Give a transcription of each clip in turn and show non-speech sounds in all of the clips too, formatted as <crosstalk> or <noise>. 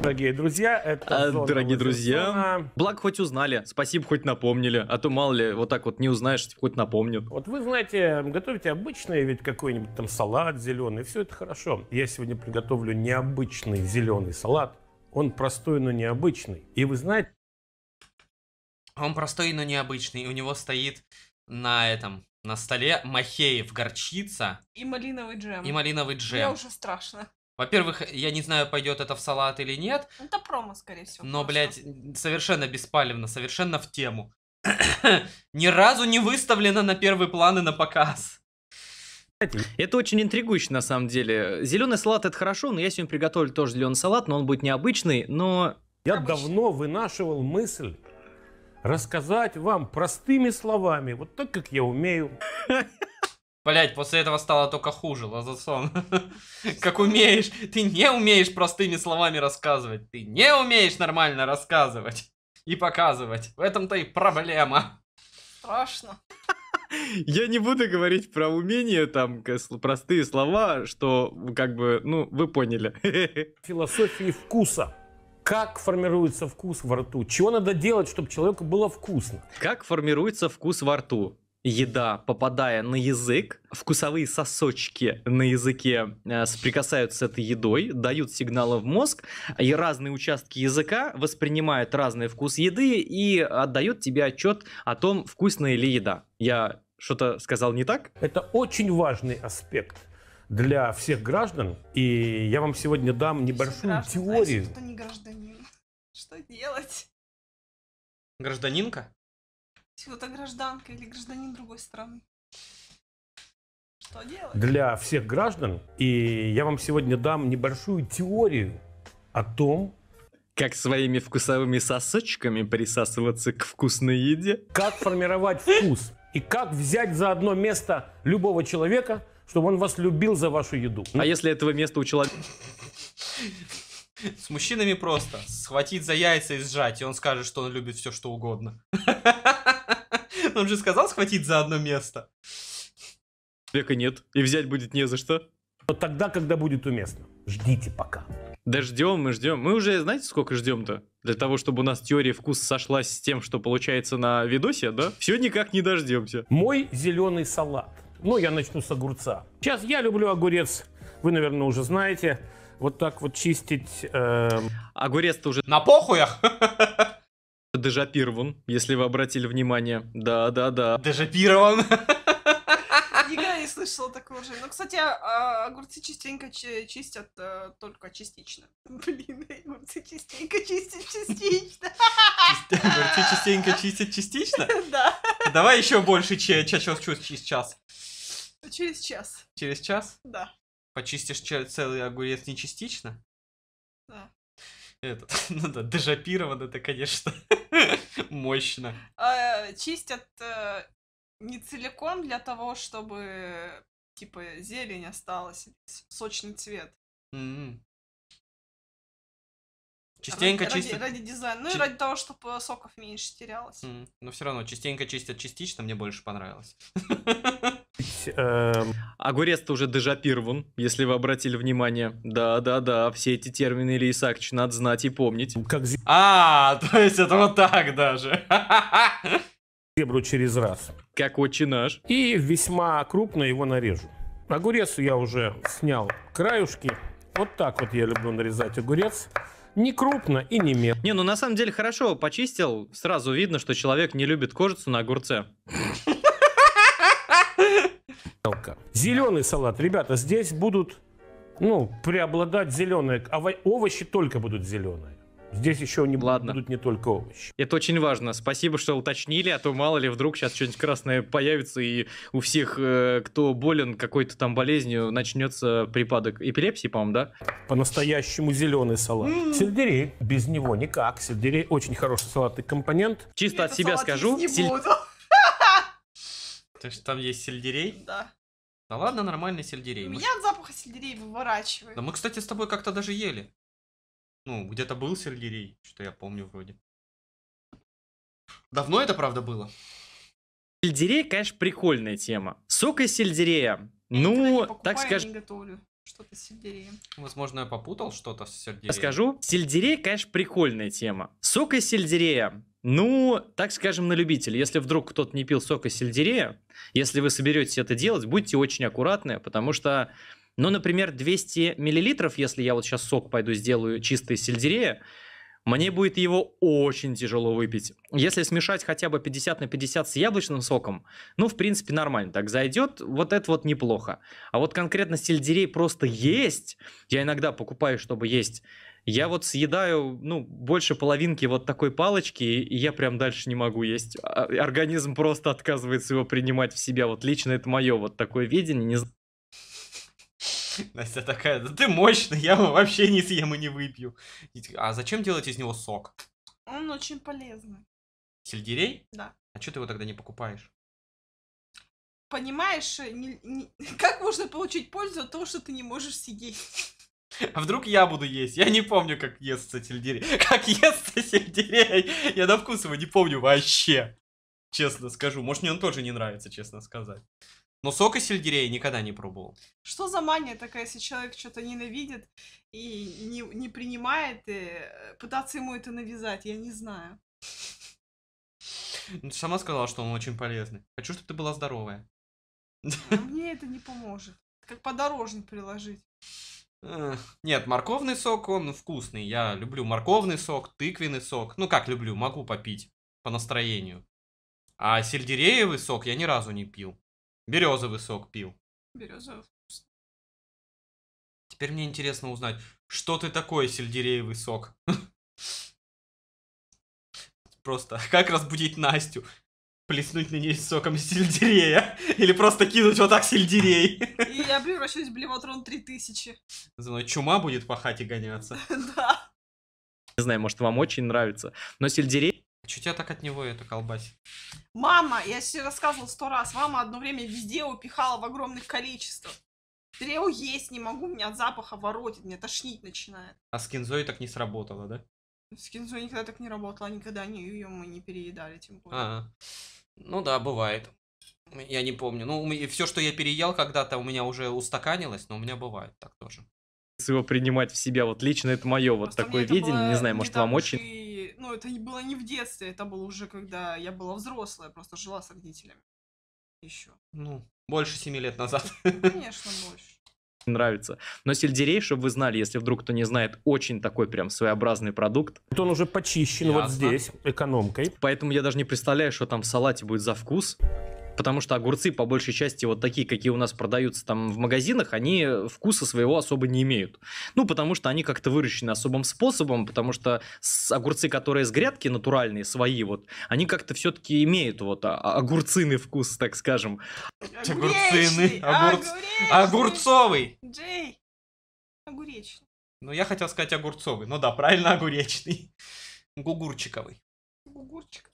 Дорогие друзья, это а, зона Дорогие друзья, зона. благо хоть узнали, спасибо хоть напомнили, а то мало ли вот так вот не узнаешь, хоть напомнят. Вот вы знаете, готовите обычный ведь какой-нибудь там салат зеленый, все это хорошо. Я сегодня приготовлю необычный зеленый салат. Он простой, но необычный. И вы знаете... Он простой, но необычный. У него стоит на этом, на столе махеев горчица. И малиновый джем. И малиновый джем. Я уже страшно. Во-первых, я не знаю, пойдет это в салат или нет. Ну, это промо, скорее всего. Но, просто. блядь, совершенно беспалевно, совершенно в тему. <coughs> Ни разу не выставлено на первый план и на показ. Это очень интригующе, на самом деле. Зеленый салат это хорошо, но я сегодня приготовлю тоже зеленый салат, но он будет необычный, но... Я Обычный. давно вынашивал мысль рассказать вам простыми словами, вот так, как я умею, <laughs> Блять, после этого стало только хуже, Лазасон. <laughs> Как умеешь, ты не умеешь простыми словами рассказывать. Ты не умеешь нормально рассказывать и показывать. В этом-то и проблема. Страшно. <laughs> Я не буду говорить про умение, там, простые слова, что, как бы, ну, вы поняли. <laughs> Философии вкуса как формируется вкус во рту, чего надо делать, чтобы человеку было вкусно. Как формируется вкус во рту? еда, попадая на язык, вкусовые сосочки на языке э, соприкасаются с этой едой, дают сигналы в мозг, и разные участки языка воспринимают разный вкус еды и отдают тебе отчет о том, вкусная ли еда. Я что-то сказал не так? Это очень важный аспект для всех граждан, и я вам сегодня дам небольшую граждан, а теорию. А что не гражданин? Что делать? Гражданинка? чего-то гражданка или гражданин другой страны. Что делать? Для всех граждан. И я вам сегодня дам небольшую теорию о том, как своими вкусовыми сосочками присасываться к вкусной еде. Как формировать вкус. И как взять за одно место любого человека, чтобы он вас любил за вашу еду. А если этого места у человека... С мужчинами просто. Схватить за яйца и сжать, и он скажет, что он любит все, что угодно. <laughs> Он же сказал схватить за одно место. Века нет, и взять будет не за что. Вот тогда, когда будет уместно. Ждите пока. Да ждем, мы ждем. Мы уже, знаете, сколько ждем-то? Для того, чтобы у нас теория вкус сошлась с тем, что получается на видосе, да? Все никак не дождемся. Мой зеленый салат. Ну, я начну с огурца. Сейчас я люблю огурец. Вы, наверное, уже знаете. Вот так вот чистить... Э... Огурец-то уже... На похуях? <laughs> Дежапирован, если вы обратили внимание. Да-да-да. Дежапирован. Никогда <laughs> не слышала такого же. Ну, кстати, а, а огурцы частенько чистят э, только частично. <laughs> Блин, огурцы частенько чистят частично. <laughs> Огурцы частенько чистят частично? Да. Давай еще больше через час. Через час. Через час? Да. Почистишь целый огурец не частично? Да этот, <laughs> ну да, дежапирован, это, конечно, <laughs> мощно. А, чистят а, не целиком для того, чтобы, типа, зелень осталась, сочный цвет. Mm -hmm. Частенько ради, чистят... Ради, ради дизайна, ну Чи... и ради того, чтобы соков меньше терялось. Mm -hmm. Но все равно, частенько чистят частично, мне больше понравилось. <laughs> Эм, Огурец-то уже дежапирован, если вы обратили внимание. Да-да-да, все эти термины Ильи Исааковича надо знать и помнить. Ну, как А, <laughs> то есть это вот так даже. <laughs> Зебру через раз. Как отче наш. И весьма крупно его нарежу. Огурец я уже снял краюшки. Вот так вот я люблю нарезать огурец. Не крупно и не мелко. Не, ну на самом деле хорошо почистил. Сразу видно, что человек не любит кожицу на огурце. Зеленый салат. Ребята, здесь будут ну, преобладать зеленые. Ово- овощи только будут зеленые. Здесь еще не Ладно. будут не только овощи. Это очень важно. Спасибо, что уточнили, а то мало ли вдруг сейчас что-нибудь красное появится, и у всех, э, кто болен какой-то там болезнью, начнется припадок эпилепсии, по-моему, да? По-настоящему зеленый салат. Mm. Сельдерей. Без него никак. Сельдерей очень хороший салатный компонент. Чисто Я от себя скажу. Не буду. Потому что там есть сельдерей? Да. Да ладно, нормальный сельдерей. У ну, Меня мы... от запаха сельдерей выворачивает. Да мы, кстати, с тобой как-то даже ели. Ну, где-то был сельдерей, что я помню вроде. Давно это, правда, было? Сельдерей, конечно, прикольная тема. Сок из сельдерея. Я ну, так скажем что-то с сельдереем. Возможно, я попутал что-то с сельдереем. Скажу, сельдерей, конечно, прикольная тема. Сок из сельдерея. Ну, так скажем, на любителя. Если вдруг кто-то не пил сок из сельдерея, если вы соберетесь это делать, будьте очень аккуратны, потому что, ну, например, 200 миллилитров, если я вот сейчас сок пойду сделаю чистый из сельдерея, мне будет его очень тяжело выпить. Если смешать хотя бы 50 на 50 с яблочным соком, ну, в принципе, нормально так зайдет, вот это вот неплохо. А вот конкретно сельдерей просто есть, я иногда покупаю, чтобы есть, я вот съедаю, ну, больше половинки вот такой палочки, и я прям дальше не могу есть. А, организм просто отказывается его принимать в себя. Вот лично это мое вот такое видение, не знаю. <laughs> Настя такая, да ты мощный, я вообще не съем и не выпью. А зачем делать из него сок? Он очень полезный. Сельдерей? Да. А что ты его тогда не покупаешь? Понимаешь, э, не, не, <laughs> как можно получить пользу от того, что ты не можешь сидеть? <laughs> А вдруг я буду есть? Я не помню, как естся сельдерей. Как естся сельдерей? Я на вкус его не помню вообще. Честно скажу. Может, мне он тоже не нравится, честно сказать. Но сок из сельдерея никогда не пробовал. Что за мания такая, если человек что-то ненавидит и не, не принимает, и э, пытаться ему это навязать, я не знаю. Ну, ты сама сказала, что он очень полезный. Хочу, чтобы ты была здоровая. А <laughs> мне это не поможет. Как подорожник приложить. Нет, морковный сок, он вкусный. Я люблю морковный сок, тыквенный сок. Ну как люблю, могу попить по настроению. А сельдереевый сок я ни разу не пил. Березовый сок пил. Березовый. Теперь мне интересно узнать, что ты такое сельдереевый сок? <laughs> Просто как разбудить Настю? Плеснуть на ней соком сельдерея? Или просто кинуть вот так сельдерей? И я превращусь в Блевотрон 3000. За мной чума будет по хате гоняться. <laughs> Да. Не знаю, может, вам очень нравится. Но сельдерей Че тебя так от него это колбасит? Мама, я тебе рассказывал сто раз, мама одно время везде упихала в огромных количествах. Трео есть не могу, меня от запаха воротит, меня тошнить начинает. А с кинзой так не сработало, да? С кинзой никогда так не работала, никогда не, ее мы не переедали, тем более. А, ну да, бывает. Я не помню. Ну, все, что я переел когда-то, у меня уже устаканилось, но у меня бывает так тоже. Его принимать в себя, вот лично это мое вот такое видение, не знаю, может вам очень ну, это было не в детстве, это было уже когда я была взрослая, просто жила с родителями. Еще. Ну, больше семи лет назад. Конечно, больше <laughs> нравится. Но сельдерей, чтобы вы знали, если вдруг кто не знает, очень такой прям своеобразный продукт. он уже почищен Ясно. вот здесь экономкой. Поэтому я даже не представляю, что там в салате будет за вкус потому что огурцы, по большей части, вот такие, какие у нас продаются там в магазинах, они вкуса своего особо не имеют. Ну, потому что они как-то выращены особым способом, потому что огурцы, которые с грядки натуральные, свои вот, они как-то все-таки имеют вот огурцыный вкус, так скажем. Огурцыный. Огурц... Огурцовый. Джей. Огуречный. Ну, я хотел сказать огурцовый. Ну да, правильно, огуречный. Гугурчиковый. Гугурчик.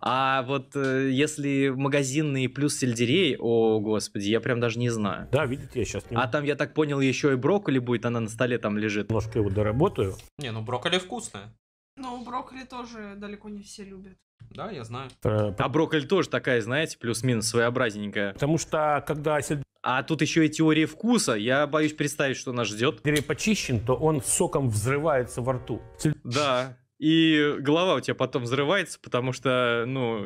А вот э, если магазинные плюс сельдерей, о господи, я прям даже не знаю. Да, видите, я сейчас не... А там, я так понял, еще и брокколи будет, она на столе там лежит. Немножко его доработаю. Не, ну брокколи вкусная. Но ну, брокколи тоже далеко не все любят. Да, я знаю. А брокколи тоже такая, знаете, плюс-минус своеобразненькая. Потому что когда сельдерей а тут еще и теория вкуса. Я боюсь представить, что нас ждет. Если почищен, то он соком взрывается во рту. Да и голова у тебя потом взрывается, потому что, ну,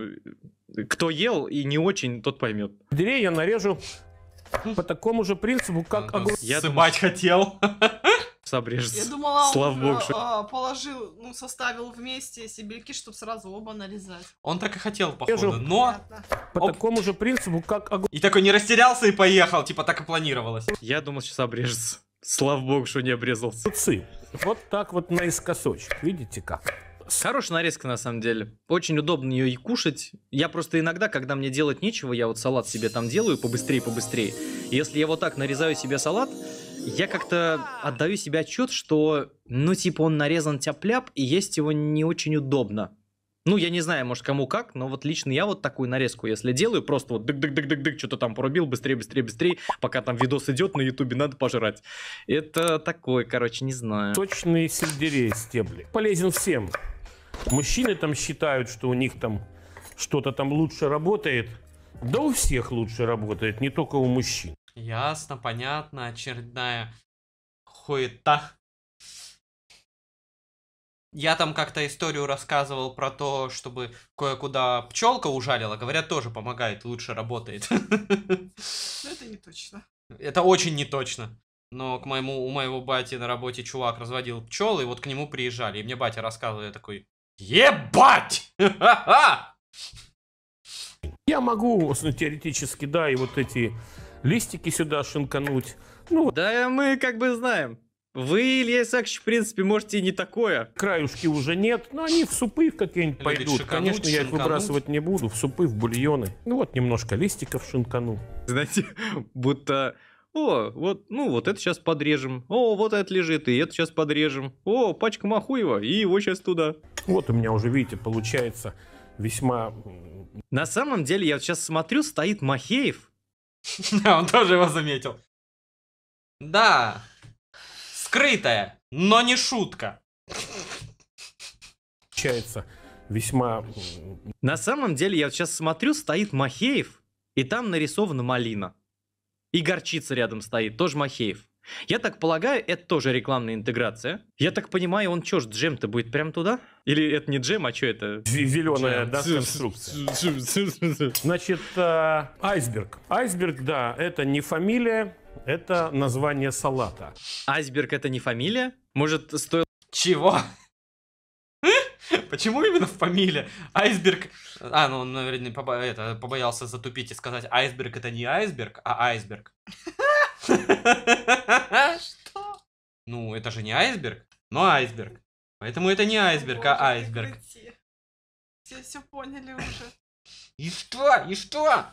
кто ел и не очень, тот поймет. Деревья я нарежу по такому же принципу, как огурец. Я сыбать думал... хотел. Собрежется. Я думала, Слава он Богу, э, что... Э, положил, ну, составил вместе сибирьки, чтобы сразу оба нарезать. Он так и хотел, походу, Режу. но... По Оп. такому же принципу, как огурец. И такой не растерялся и поехал, типа так и планировалось. Я думал, сейчас обрежется. Слава богу, что не обрезался. Цып. Вот так вот наискосочек, видите как? Хорошая нарезка, на самом деле. Очень удобно ее и кушать. Я просто иногда, когда мне делать нечего, я вот салат себе там делаю побыстрее, побыстрее. И если я вот так нарезаю себе салат, я как-то отдаю себе отчет, что, ну, типа, он нарезан тяп и есть его не очень удобно. Ну, я не знаю, может, кому как, но вот лично я вот такую нарезку, если делаю, просто вот дык-дык-дык-дык-дык, что-то там порубил, быстрее, быстрее, быстрее, пока там видос идет на ютубе, надо пожрать. Это такое, короче, не знаю. Точные сельдерей стебли. Полезен всем. Мужчины там считают, что у них там что-то там лучше работает. Да у всех лучше работает, не только у мужчин. Ясно, понятно, очередная хуета я там как-то историю рассказывал про то, чтобы кое-куда пчелка ужалила. Говорят, тоже помогает, лучше работает. Но ну, это не точно. Это очень не точно. Но к моему, у моего бати на работе чувак разводил пчелы, и вот к нему приезжали. И мне батя рассказывал, я такой, ебать! <laughs> Я могу, ну, теоретически, да, и вот эти листики сюда шинкануть. Ну, да, мы как бы знаем. Вы, Илья Исаакович, в принципе, можете и не такое. Краюшки уже нет, но они в супы какие-нибудь пойдут. Шикануть, Конечно, шинкануть. я их выбрасывать не буду. В супы, в бульоны. Ну вот, немножко листиков шинкану. Знаете, <laughs> будто... О, вот, ну вот это сейчас подрежем. О, вот это лежит, и это сейчас подрежем. О, пачка Махуева, и его сейчас туда. Вот у меня уже, видите, получается весьма... На самом деле, я вот сейчас смотрю, стоит Махеев. <laughs> А он тоже его заметил. Да, Скрытая, но не шутка. Получается весьма... На самом деле, я вот сейчас смотрю, стоит Махеев, и там нарисована малина. И горчица рядом стоит, тоже Махеев. Я так полагаю, это тоже рекламная интеграция. Я так понимаю, он что ж, джем-то будет прям туда? Или это не джем, а что это? Зеленая да, конструкция. Значит, э, айсберг. Айсберг, да, это не фамилия, это название салата. Айсберг это не фамилия? Может, стоило... Чего? Почему именно фамилия? Айсберг... А, ну он, наверное, побо... это, побоялся затупить и сказать, айсберг это не айсберг, а айсберг. Что? Ну, это же не айсберг, но айсберг. Поэтому это не айсберг, а айсберг. Все, все поняли уже. И что? И что?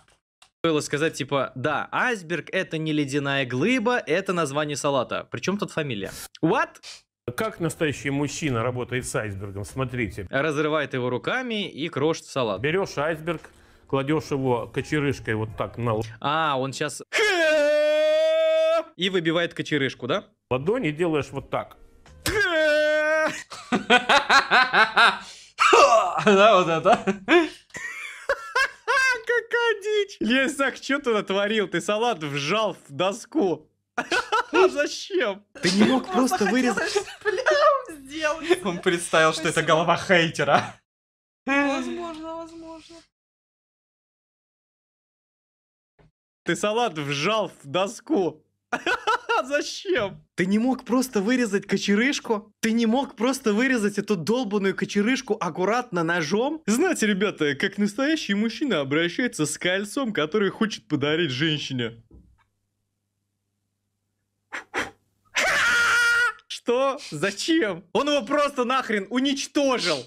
Стоило сказать, типа, да, айсберг это не ледяная глыба, это название салата. Причем тут фамилия? What? Как настоящий мужчина работает с айсбергом? Смотрите. Разрывает его руками и крошит в салат. Берешь айсберг, кладешь его кочерышкой вот так на... А, он сейчас... <laughs> И выбивает кочерышку, да? Ладони делаешь вот так. <laughs> <laughs> Да, вот это дичь. Лесак, что ты натворил? Ты салат вжал в доску. <laughs> Зачем? Ты не мог просто вырезать. Он представил, что это голова хейтера. Возможно, возможно. Ты салат вжал в доску. <laughs> Зачем? Ты не мог просто вырезать кочерышку? Ты не мог просто вырезать эту долбанную кочерышку аккуратно ножом? Знаете, ребята, как настоящий мужчина обращается с кольцом, который хочет подарить женщине. <laughs> Что? Зачем? Он его просто нахрен уничтожил.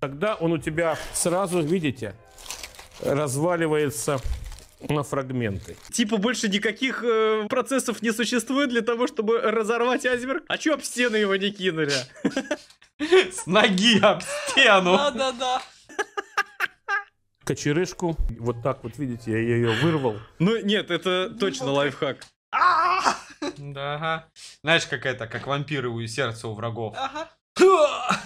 Тогда <laughs> он у тебя сразу, видите, разваливается на фрагменты. Типа больше никаких э, процессов не существует для того, чтобы разорвать айсберг? А чё об стены его не кинули? <laughs> С ноги об стену! Да-да-да! Кочерышку. Вот так вот, видите, я ее вырвал. Ну нет, это точно ну, лайфхак. <laughs> Да, ага. Знаешь, как это, как вампиры у сердца у врагов. Ага. <laughs>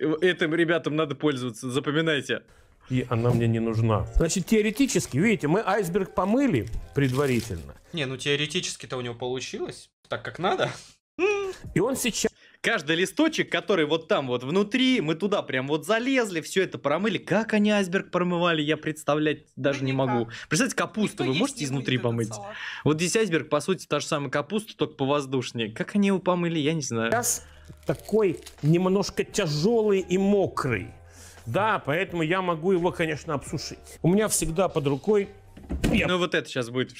Э, этим ребятам надо пользоваться, запоминайте и она мне не нужна. Значит, теоретически, видите, мы айсберг помыли предварительно. Не, ну теоретически-то у него получилось, так как надо. И он сейчас... Каждый листочек, который вот там вот внутри, мы туда прям вот залезли, все это промыли. Как они айсберг промывали, я представлять даже не могу. Представьте, капусту вы типа можете изнутри помыть? Вот здесь айсберг, по сути, та же самая капуста, только повоздушнее. Как они его помыли, я не знаю. Сейчас такой немножко тяжелый и мокрый. Да, поэтому я могу его, конечно, обсушить. У меня всегда под рукой... Ну вот это сейчас будет...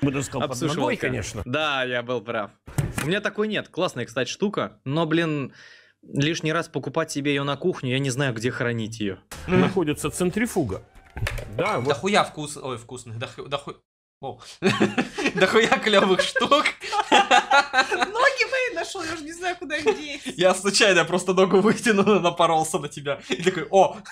Буду сказал под ногой, конечно. Да, я был прав. У меня такой нет. Классная, кстати, штука. Но, блин, лишний раз покупать себе ее на кухню, я не знаю, где хранить ее. Находится центрифуга. Да, вот. да хуя вкус, ой, вкусный. да, да хуй, о, <laughs> дохуя клевых штук. Ноги мои нашел, я уже не знаю, куда их деть. Я случайно просто ногу вытянул, напоролся на тебя. И такой, о! <laughs>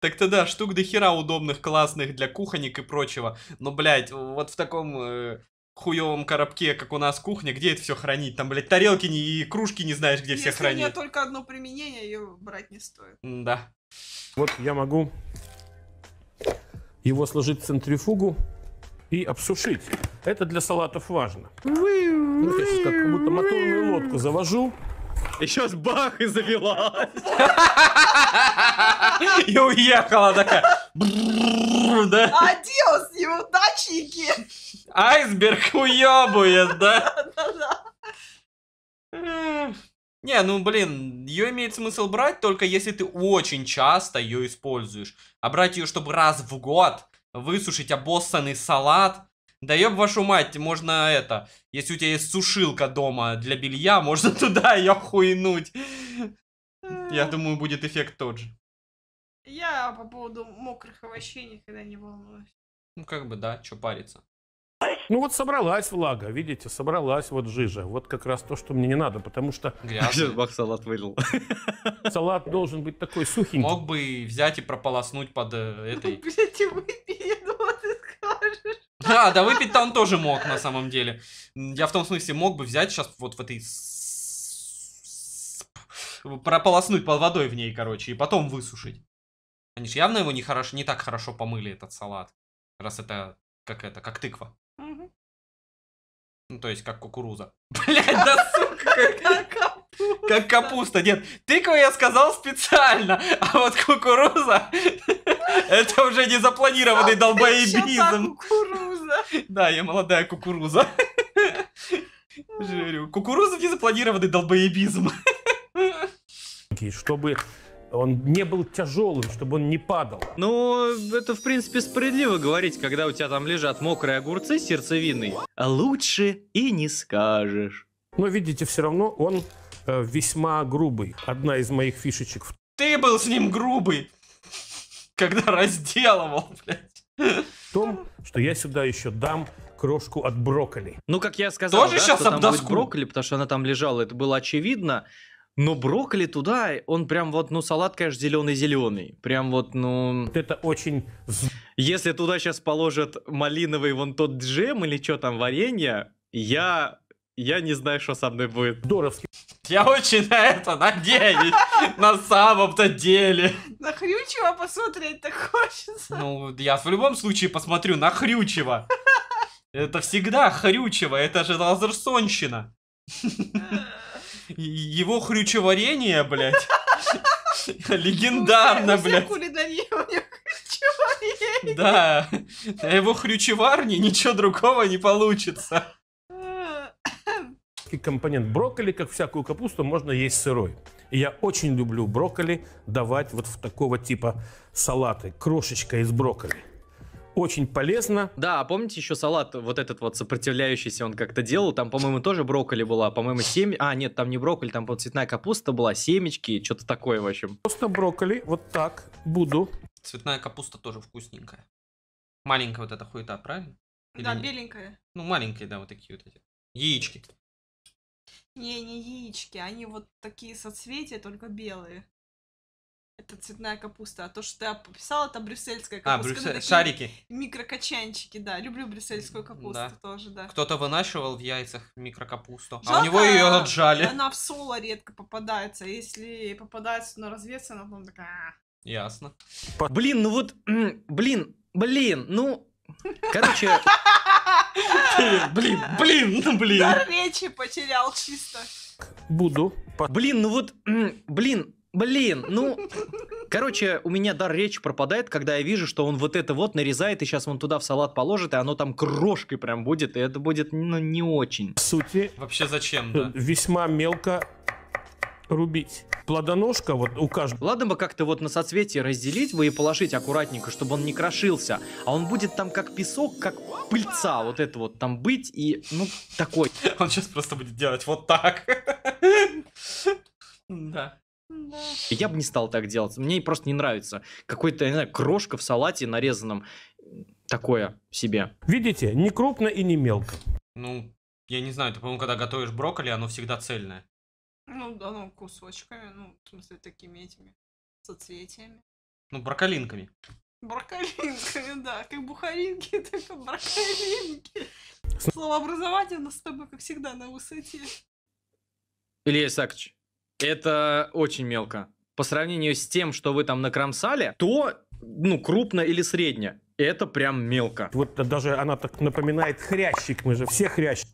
Так тогда штук до хера удобных, классных для кухонек и прочего. Но, блядь, вот в таком э, хуевом коробке, как у нас кухня, где это все хранить? Там, блядь, тарелки не, и кружки не знаешь, где Если все хранить. Если у меня только одно применение, ее брать не стоит. Да. Вот я могу его сложить в центрифугу и обсушить. Это для салатов важно. Ну, я сейчас как будто моторную лодку завожу. И сейчас бах и завелась. И уехала такая. Да? Оделась неудачники. Айсберг уебует, да? Не, ну блин, ее имеет смысл брать только если ты очень часто ее используешь. А брать ее, чтобы раз в год высушить обоссанный салат. Да ёб вашу мать, можно это, если у тебя есть сушилка дома для белья, <laughs> можно туда ее хуйнуть. Я думаю, будет эффект тот же. Я по поводу мокрых овощей никогда не волнуюсь. Ну как бы да, что париться. Ну вот собралась влага, видите, собралась вот жижа. Вот как раз то, что мне не надо, потому что... Грязный. Бах салат вылил. <laughs> Салат должен быть такой сухенький. Мог бы и взять и прополоснуть под э, этой... Блять, выпей, я думала, ты скажешь. Да, да выпить-то он тоже мог, на самом деле. Я в том смысле мог бы взять сейчас вот в этой... Прополоснуть под водой в ней, короче, и потом высушить. Они же явно его не, хорошо, не так хорошо помыли, этот салат. Раз это как это, как тыква. Угу. Ну, то есть, как кукуруза. <laughs> Блять, да сука! Как капуста. Как капуста, Нет, тыкву я сказал специально, а вот кукуруза... Это уже не запланированный долбоебизм. кукуруза. Да, я молодая кукуруза. <laughs> Жирю. Кукуруза не запланированный долбоебизм. Чтобы он не был тяжелым, чтобы он не падал. Ну, это, в принципе, справедливо говорить, когда у тебя там лежат мокрые огурцы сердцевины. А лучше и не скажешь. Но, видите, все равно он э, весьма грубый. Одна из моих фишечек. Ты был с ним грубый, когда разделывал, блядь. В том, что я сюда еще дам крошку от брокколи. Ну, как я сказал, Тоже да, сейчас что там будет брокколи, потому что она там лежала, это было очевидно. Но брокколи туда, он прям вот, ну, салат, конечно, зеленый-зеленый. Прям вот, ну... это очень... Если туда сейчас положат малиновый вон тот джем или что там, варенье, я... Я не знаю, что со мной будет. Доровский. Я очень на это надеюсь. На самом-то деле. На Хрючева посмотреть так хочется. Ну, я в любом случае посмотрю на Хрючева. Это всегда Хрючева, это же Лазерсонщина. Э, его хрючеварение, блядь. <laughs> Легендарно, а блядь. Да, на его хрючеварне ничего другого не получится. <laughs> компонент брокколи, как всякую капусту, можно есть сырой. И я очень люблю брокколи давать вот в такого типа салаты, крошечка из брокколи очень полезно. Да, а помните еще салат вот этот вот сопротивляющийся он как-то делал, там, по-моему, тоже брокколи была, по-моему, семь... А, нет, там не брокколи, там цветная капуста была, семечки, что-то такое, в общем. Просто брокколи, вот так, буду. Цветная капуста тоже вкусненькая. Маленькая вот эта хуета, правильно? Или да, нет? беленькая. Ну, маленькие, да, вот такие вот эти. Яички. Не, не яички, они вот такие соцветия, только белые это цветная капуста, а то, что я пописала, это брюссельская а, капуста. А, брюссель... шарики. Микрокачанчики, да. Люблю брюссельскую капусту да. тоже, да. Кто-то вынашивал в яйцах микрокапусту, Жалко, а у него ее отжали. Она в соло редко попадается. Если попадается на развес, она потом такая... «А». Ясно. Блин, ну вот, блин, блин, ну, короче... <laughs> Блин, блин, ну блин. Дар речи потерял чисто. Буду. Блин, ну вот, блин, Блин, ну... <laughs> Короче, у меня дар речи пропадает, когда я вижу, что он вот это вот нарезает, и сейчас он туда в салат положит, и оно там крошкой прям будет, и это будет, ну, не очень. В сути... Вообще зачем, э, да? Весьма мелко рубить. Плодоножка вот у каждого. Ладно бы как-то вот на соцветии разделить бы и положить аккуратненько, чтобы он не крошился. А он будет там как песок, как пыльца вот это вот там быть и, ну, такой. Он сейчас просто будет делать вот так. <laughs> Да. Да. Я бы не стал так делать. Мне просто не нравится. Какой-то, я не знаю, крошка в салате нарезанном. Такое себе. Видите, не крупно и не мелко. Ну, я не знаю, ты, по-моему, когда готовишь брокколи, оно всегда цельное. Ну, да, ну, кусочками, ну, в смысле, такими этими соцветиями. Ну, брокколинками. Брокколинками, да. Как бухаринки, <laughs> только и брокколинки. Словообразование у нас с тобой, как всегда, на высоте. Илья Исаакович, это очень мелко. По сравнению с тем, что вы там накромсали, то, ну, крупно или средне, это прям мелко. Вот даже она так напоминает хрящик, мы же все хрящики.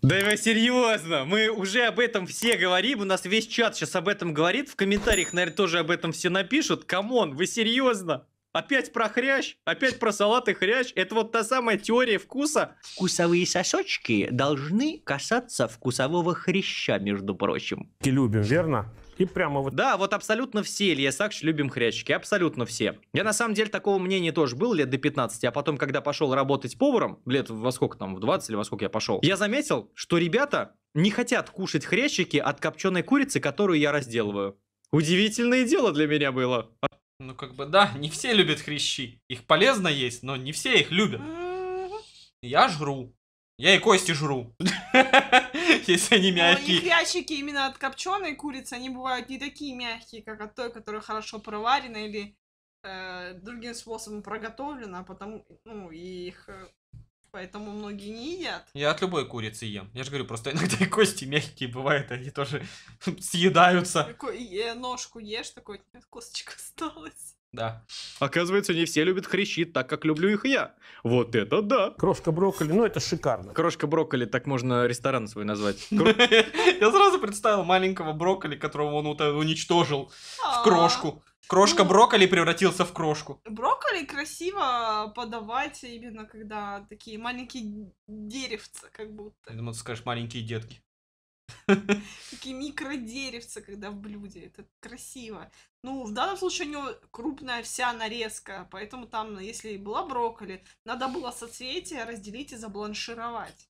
Да вы серьезно, мы уже об этом все говорим, у нас весь чат сейчас об этом говорит, в комментариях, наверное, тоже об этом все напишут. Камон, вы серьезно? опять про хрящ, опять про салат и хрящ. Это вот та самая теория вкуса. Вкусовые сосочки должны касаться вкусового хряща, между прочим. И любим, верно? И прямо вот. Да, вот абсолютно все Илья Сакш любим хрящики, абсолютно все. Я на самом деле такого мнения тоже был лет до 15, а потом, когда пошел работать поваром, лет во сколько там, в 20 или во сколько я пошел, я заметил, что ребята не хотят кушать хрящики от копченой курицы, которую я разделываю. Удивительное дело для меня было. Ну, как бы, да, не все любят хрящи. Их полезно есть, но не все их любят. Я жру. Я и кости жру. <laughs> Если они ну, мягкие. Но ящики именно от копченой курицы, они бывают не такие мягкие, как от той, которая хорошо проварена или э, другим способом проготовлена, а потому, ну, их э, Поэтому многие не едят. Я от любой курицы ем. Я же говорю, просто иногда и кости мягкие бывают, они тоже <laughs> съедаются. Такой, ножку ешь, такой, косточка осталась. Да. Оказывается, не все любят хрящи так, как люблю их я. Вот это да. Крошка брокколи, ну это шикарно. Крошка брокколи, так можно ресторан свой назвать. <laughs> Я сразу представил маленького брокколи, которого он э, уничтожил в а. крошку. Крошка ну, брокколи превратился в крошку. Брокколи красиво подавать именно когда такие маленькие деревца, как будто. Я думал, ты скажешь маленькие детки. Такие микродеревца, когда в блюде. Это красиво. Ну, в данном случае у него крупная вся нарезка, поэтому там, если была брокколи, надо было соцветие разделить и забланшировать.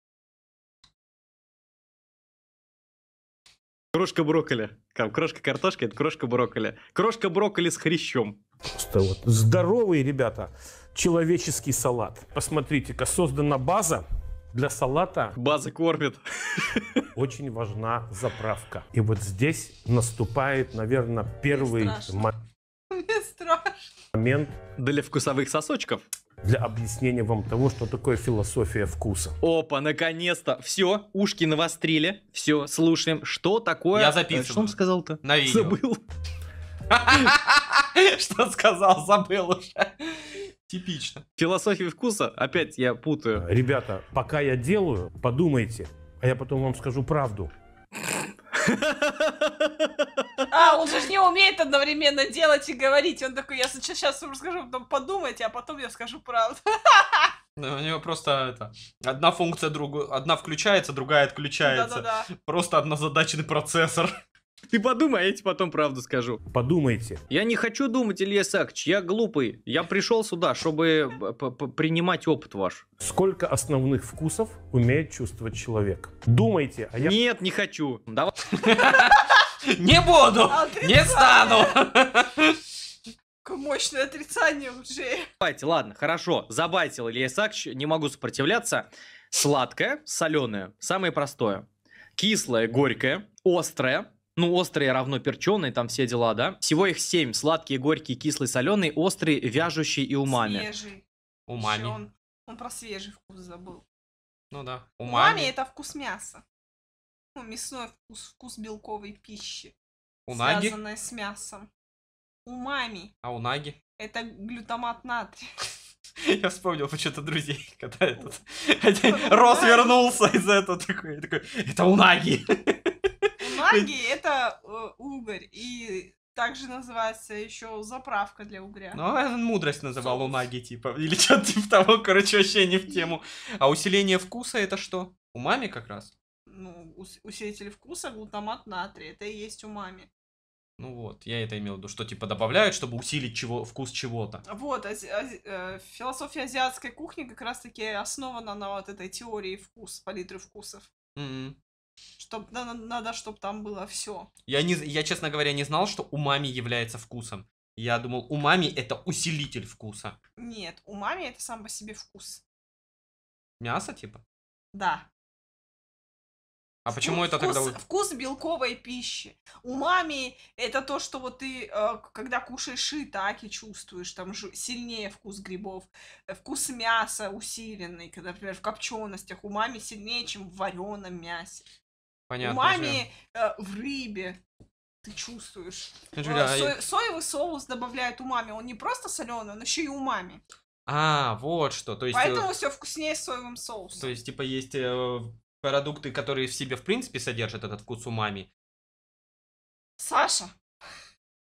крошка брокколи. там Крошка картошки, это крошка брокколи. Крошка брокколи с хрящом. Просто вот здоровые ребята, человеческий салат. Посмотрите-ка, создана база для салата. База кормит. Очень важна заправка. И вот здесь наступает, наверное, первый момент. Мне страшно. Момент. Для вкусовых сосочков для объяснения вам того, что такое философия вкуса. Опа, наконец-то! Все, ушки навострили. Все, слушаем. Что такое? Я э, записываю. Что он сказал-то? На видео. Забыл. <laughs> Что сказал, забыл уже. Типично. Философия вкуса, опять я путаю. Ребята, пока я делаю, подумайте, а я потом вам скажу правду. А, он же не умеет одновременно делать и говорить. Он такой, я сейчас сейчас расскажу, потом подумайте, а потом я скажу правду. Ну, у него просто это, одна функция, друг, одна включается, другая отключается. Да-да-да. Просто однозадачный процессор. <laughs> Ты подумай, а я тебе потом правду скажу. Подумайте. Я не хочу думать, Илья Исаакович, я глупый. Я пришел сюда, чтобы э, принимать опыт ваш. Сколько основных вкусов умеет чувствовать человек? Думайте, а я... Нет, не хочу. Давай. <laughs> Не буду, не стану. Мощное отрицание уже. Давайте, ладно, хорошо. Забайтил Илья Исаакович, не могу сопротивляться. Сладкое, соленое, самое простое. Кислое, горькое, острое, ну, острые равно перченые, там все дела, да? Всего их семь. Сладкие, горькие, кислые, соленые, острые, вяжущие и умами. Свежий. Умами. он, он про свежий вкус забыл. Ну да. Умами. Умами это вкус мяса. Ну, мясной вкус, вкус белковой пищи. Унаги? Связанная с мясом. Умами. А унаги? Это глютамат натрия. <laughs> Я вспомнил почему-то друзей, когда этот <laughs> Рос вернулся из этого такой, такой, это унаги. <laughs> Маги — это э, угорь, и также называется еще заправка для угря. Ну, а мудрость называл у типа, или что-то типа того, <laughs> короче, вообще не в тему. А усиление вкуса — это что? Умами как раз? Ну, усилитель вкуса — глутамат натрия, это и есть умами. Ну вот, я это имел в виду, что типа добавляют, чтобы усилить чего, вкус чего-то. А вот, ази, ази, э, философия азиатской кухни как раз-таки основана на вот этой теории вкус, палитры вкусов. Mm-hmm. Чтоб, надо, надо чтобы там было все. Я, не, я, честно говоря, не знал, что умами является вкусом. Я думал, умами это усилитель вкуса. Нет, умами это сам по себе вкус. Мясо, типа? Да. А почему вкус, это тогда... Вкус белковой пищи. Умами — это то, что вот ты, э, когда кушаешь таки чувствуешь, там сильнее вкус грибов. Э, вкус мяса усиленный, когда, например, в копченостях умами сильнее, чем в вареном мясе. Понятно. Умами э, в рыбе ты чувствуешь. Жюля, э, а... Со- соевый соус добавляет умами. Он не просто соленый, он еще и умами. А, вот что. То есть, э, Поэтому э... все вкуснее с соевым соусом. То есть, типа, есть э, продукты, которые в себе, в принципе, содержат этот вкус умами. Саша.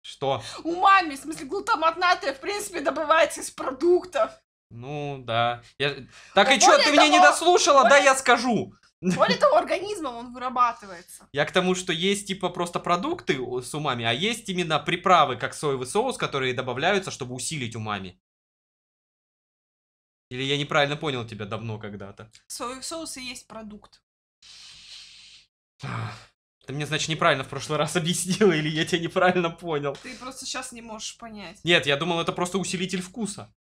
Что? Умами, в смысле, глутамат натрия, в принципе, добывается из продуктов. Ну, да. Я... Так Но и что, ты того, меня не дослушала, более... да, я скажу. Более того, организмом он вырабатывается. Я к тому, что есть типа просто продукты с умами, а есть именно приправы, как соевый соус, которые добавляются, чтобы усилить умами. Или я неправильно понял тебя давно когда-то? Соевый соус и есть продукт. Ты мне, значит, неправильно в прошлый раз <laughs> объяснила, или я тебя неправильно понял. Ты просто сейчас не можешь понять. Нет, я думал, это просто усилитель вкуса.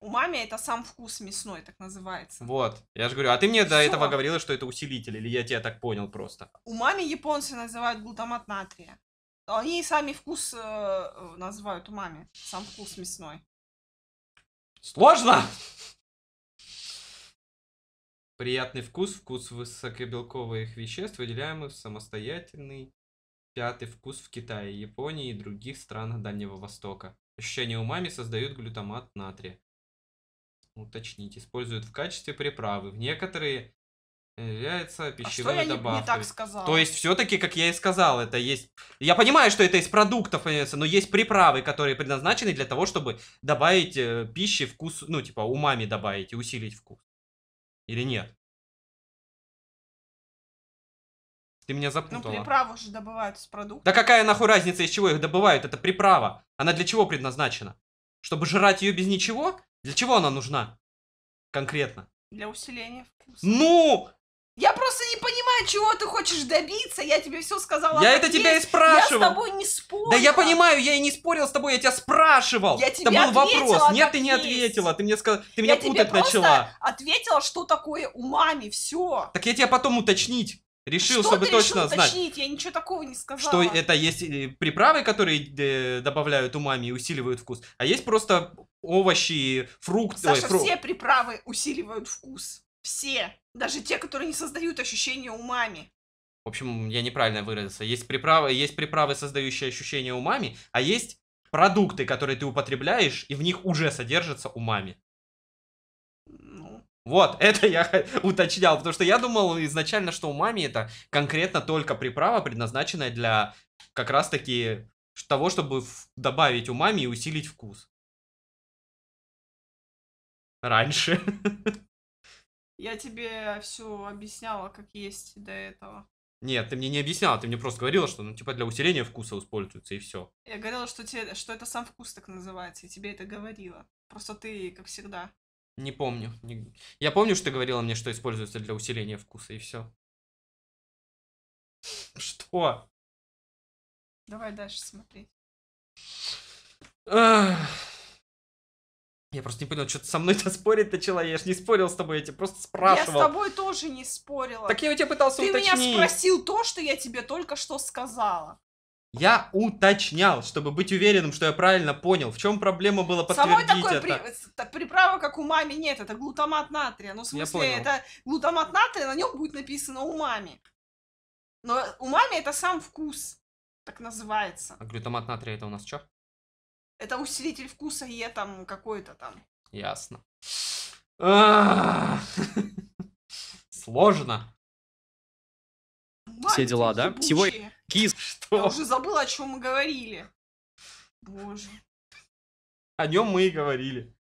Умами это сам вкус мясной, так называется. Вот, я же говорю, а ты мне до этого говорила, что это усилитель, или я тебя так понял просто? Умами японцы называют глутамат натрия. Они сами вкус э, э, называют умами, сам вкус мясной. Сложно! Приятный вкус, вкус высокобелковых веществ, выделяемых в самостоятельный пятый вкус в Китае, Японии и других странах Дальнего Востока. Ощущение умами создают глютамат натрия уточнить, используют в качестве приправы. В некоторые э, является пищевой а что добавкой. Я не, не так сказала? То есть все-таки, как я и сказал, это есть. Я понимаю, что это из продуктов, но есть приправы, которые предназначены для того, чтобы добавить э, пищи вкус, ну типа умами добавить и усилить вкус. Или нет? Ты меня ну, запутала. Ну, приправу же добывают из продуктов. Да какая нахуй разница, из чего их добывают? Это приправа. Она для чего предназначена? Чтобы жрать ее без ничего? Для чего она нужна? Конкретно. Для усиления вкуса. Ну! Я просто не понимаю, чего ты хочешь добиться. Я тебе все сказала. Я это есть. тебя и спрашивал. Я с тобой не спорил. Да я понимаю, я и не спорил с тобой, я тебя спрашивал. Я тебе Это был вопрос. Нет, ты не есть. ответила. Ты мне сказала, ты меня я путать тебе начала. Ответила, что такое умами, все. Так я тебя потом уточнить. Решил, что чтобы ты точно решил знать. Уточнить? Я ничего такого не сказала. Что это есть э, приправы, которые э, добавляют умами и усиливают вкус, а есть просто овощи, фрукты. Саша, фру... все приправы усиливают вкус. Все. Даже те, которые не создают ощущение умами. В общем, я неправильно выразился. Есть приправы, есть приправы, создающие ощущение умами, а есть продукты, которые ты употребляешь, и в них уже содержится умами. Ну. Вот, <laughs> это я <laughs> уточнял, потому что я думал изначально, что умами это конкретно только приправа, предназначенная для как раз-таки того, чтобы добавить умами и усилить вкус раньше. <laughs> Я тебе все объясняла, как есть до этого. Нет, ты мне не объясняла, ты мне просто говорила, что ну типа для усиления вкуса используется и все. Я говорила, что тебе, что это сам вкус так называется, и тебе это говорила. Просто ты, как всегда. Не помню. Не... Я помню, что ты говорила мне, что используется для усиления вкуса и все. <laughs> Что? Давай дальше смотреть. Я просто не понял, что ты со мной-то <laughs> спорить начала, я ж не спорил с тобой, я тебя просто спрашивал. Я с тобой тоже не спорила. Так я у тебя пытался ты уточнить. Ты меня спросил то, что я тебе только что сказала. Я уточнял, чтобы быть уверенным, что я правильно понял. В чем проблема была подтвердить Самой такой это? При... приправа, как у мами, нет. Это глутамат натрия. Ну, в смысле, это глутамат натрия, на нем будет написано у мами. Но у мами это сам вкус, так называется. А глутамат натрия это у нас что? Это усилитель вкуса Е там какой-то там. Ясно. <laughs> Сложно. Все дела, да? Сегодня кис. <laughs> Что? Я уже забыла, о чем мы говорили. Боже. О нем мы и говорили.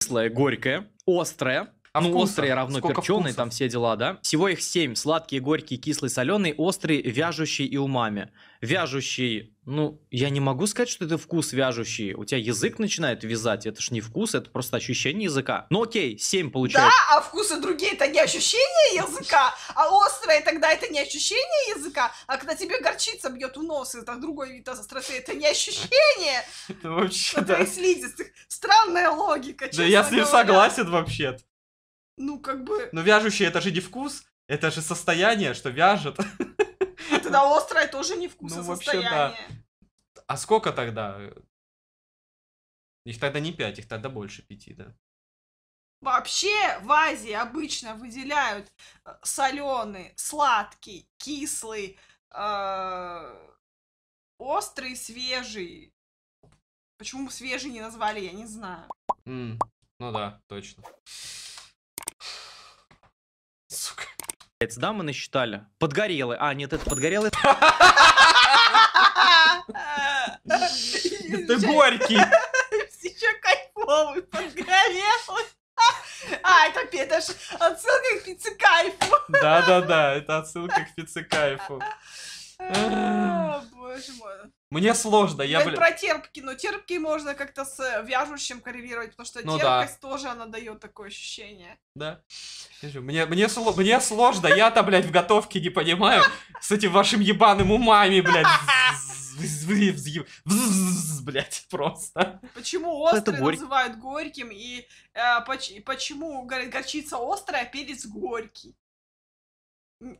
Кислое, горькое, острое, а ну, вкуса? острые равно Сколько перченые, там все дела, да? Всего их семь. Сладкие, горькие, кислые, соленые, острые, вяжущие и умами. Вяжущий, ну, я не могу сказать, что это вкус вяжущий. У тебя язык начинает вязать, это ж не вкус, это просто ощущение языка. Ну окей, семь получается. Да, а вкусы другие это не ощущение языка, а острое тогда это не ощущение языка, а когда тебе горчица бьет в нос, это другой вид остроты, это не ощущение. <laughs> Это вообще, да. слизистых. Странная логика, Да я с ним согласен вообще-то. Ну, как бы... Но вяжущий это же не вкус, это же состояние, что вяжет. тогда острое тоже не вкус, ну, а состояние. да. А сколько тогда? Их тогда не пять, их тогда больше пяти, да. Вообще в Азии обычно выделяют э, соленый, сладкий, кислый, э, острый, свежий. Почему свежий не назвали, я не знаю. Mm, ну да, точно. Сука. Да, мы насчитали. Подгорелый. А, нет, это подгорелый. Ты горький. Еще кайфовый, подгорелый. А, это, это отсылка к кайфу. Да-да-да, это отсылка к кайфу. Боже мой. Мне сложно, я, блин... про терпки, но терпки можно как-то с вяжущим коррелировать, потому что ну, терпкость да. тоже, она дает такое ощущение. Да. Мне, мне, сло... мне сложно, я-то, блядь, в готовке не понимаю с этим вашим ебаным умами, блядь. Блять, просто. Почему острый называют горьким и почему горчица острая, перец горький?